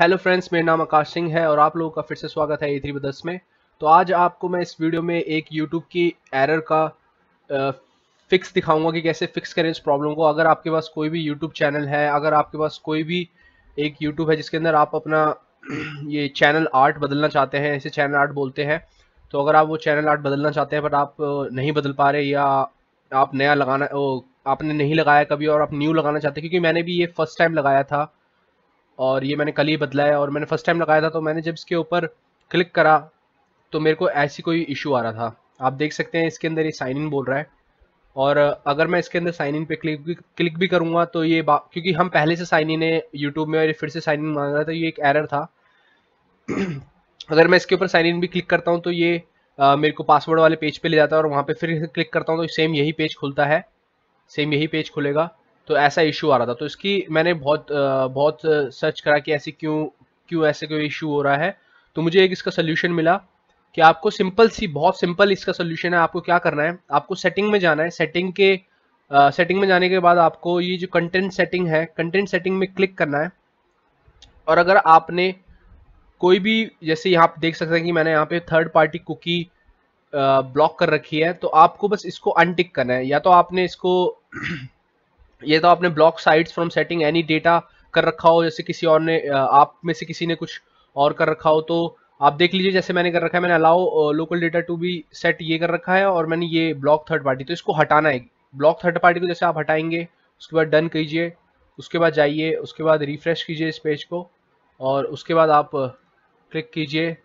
hello friends मेरा नाम आकाश सिंह है और आप लोगों का फिर से स्वागत है ए थ्री बदस में तो आज आपको मैं इस वीडियो में एक यूट्यूब की एरर का आ, फिक्स दिखाऊंगा कि कैसे फिक्स करें इस प्रॉब्लम को अगर आपके पास कोई भी यूट्यूब चैनल है अगर आपके पास कोई भी एक यूट्यूब है जिसके अंदर आप अपना ये चैनल आर्ट बदलना चाहते हैं इसे चैनल आर्ट बोलते हैं तो अगर आप वो चैनल आर्ट बदलना चाहते हैं बट आप नहीं बदल पा रहे या आप नया लगाना वो आपने नहीं लगाया कभी और आप न्यू लगाना चाहते क्योंकि मैंने भी ये फर्स्ट टाइम लगाया था और ये मैंने कल ही बदला है और मैंने फर्स्ट टाइम लगाया था तो मैंने जब इसके ऊपर क्लिक करा तो मेरे को ऐसी कोई इशू आ रहा था आप देख सकते हैं इसके अंदर ये साइन इन बोल रहा है और अगर मैं इसके अंदर साइन इन पे क्लिक भी क्लिक भी करूँगा तो ये क्योंकि हम पहले से साइन इन है यूट्यूब में और फिर से साइन इन मांग रहा था तो ये एक एरर था अगर मैं इसके ऊपर साइन इन भी क्लिक करता हूँ तो ये आ, मेरे को पासवर्ड वाले पेज पे ले जाता है और वहाँ पे फिर क्लिक करता हूँ तो सेम यही पेज खुलता है सेम यही पेज खुलेगा तो ऐसा इशू आ रहा था तो इसकी मैंने बहुत बहुत सर्च करा कि ऐसे क्यों क्यों ऐसे कोई इशू हो रहा है तो मुझे एक इसका सोल्यूशन मिला कि आपको सिंपल सी बहुत सिंपल इसका सोल्यूशन है आपको क्या करना है आपको सेटिंग में जाना है सेटिंग के सेटिंग में जाने के बाद आपको ये जो कंटेंट सेटिंग है कंटेंट सेटिंग में क्लिक करना है और अगर आपने कोई भी जैसे यहाँ आप देख सकते हैं कि मैंने यहाँ पे थर्ड पार्टी कुकी ब्लॉक कर रखी है तो आपको बस इसको अनटिक करना है या तो आपने इसको ये तो आपने block sites from setting any data कर रखा हो जैसे किसी और ने आप में से किसी ने कुछ और कर रखा हो तो आप देख लीजिए जैसे मैंने कर रखा है मैंने allow local data to be set ये कर रखा है और मैंने ये ब्लॉक थर्ड पार्टी तो इसको हटाना है ब्लॉक थर्ड पार्टी को जैसे आप हटाएंगे उसके बाद डन कीजिए उसके बाद जाइए उसके बाद रिफ्रेश कीजिए इस पेज को और उसके बाद आप क्लिक कीजिए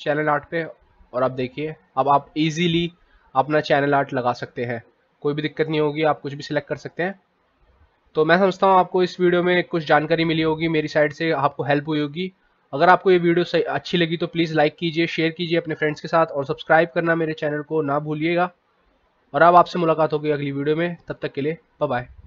चैनल आर्ट पे और आप देखिए अब आप इजीली अपना चैनल आर्ट लगा सकते हैं कोई भी दिक्कत नहीं होगी आप कुछ भी सिलेक्ट कर सकते हैं तो मैं समझता हूँ आपको इस वीडियो में कुछ जानकारी मिली होगी मेरी साइड से आपको हेल्प हुई होगी अगर आपको ये वीडियो अच्छी लगी तो प्लीज़ लाइक कीजिए शेयर कीजिए अपने फ्रेंड्स के साथ और सब्सक्राइब करना मेरे चैनल को ना भूलिएगा और अब आपसे मुलाकात होगी अगली वीडियो में तब तक के लिए बाय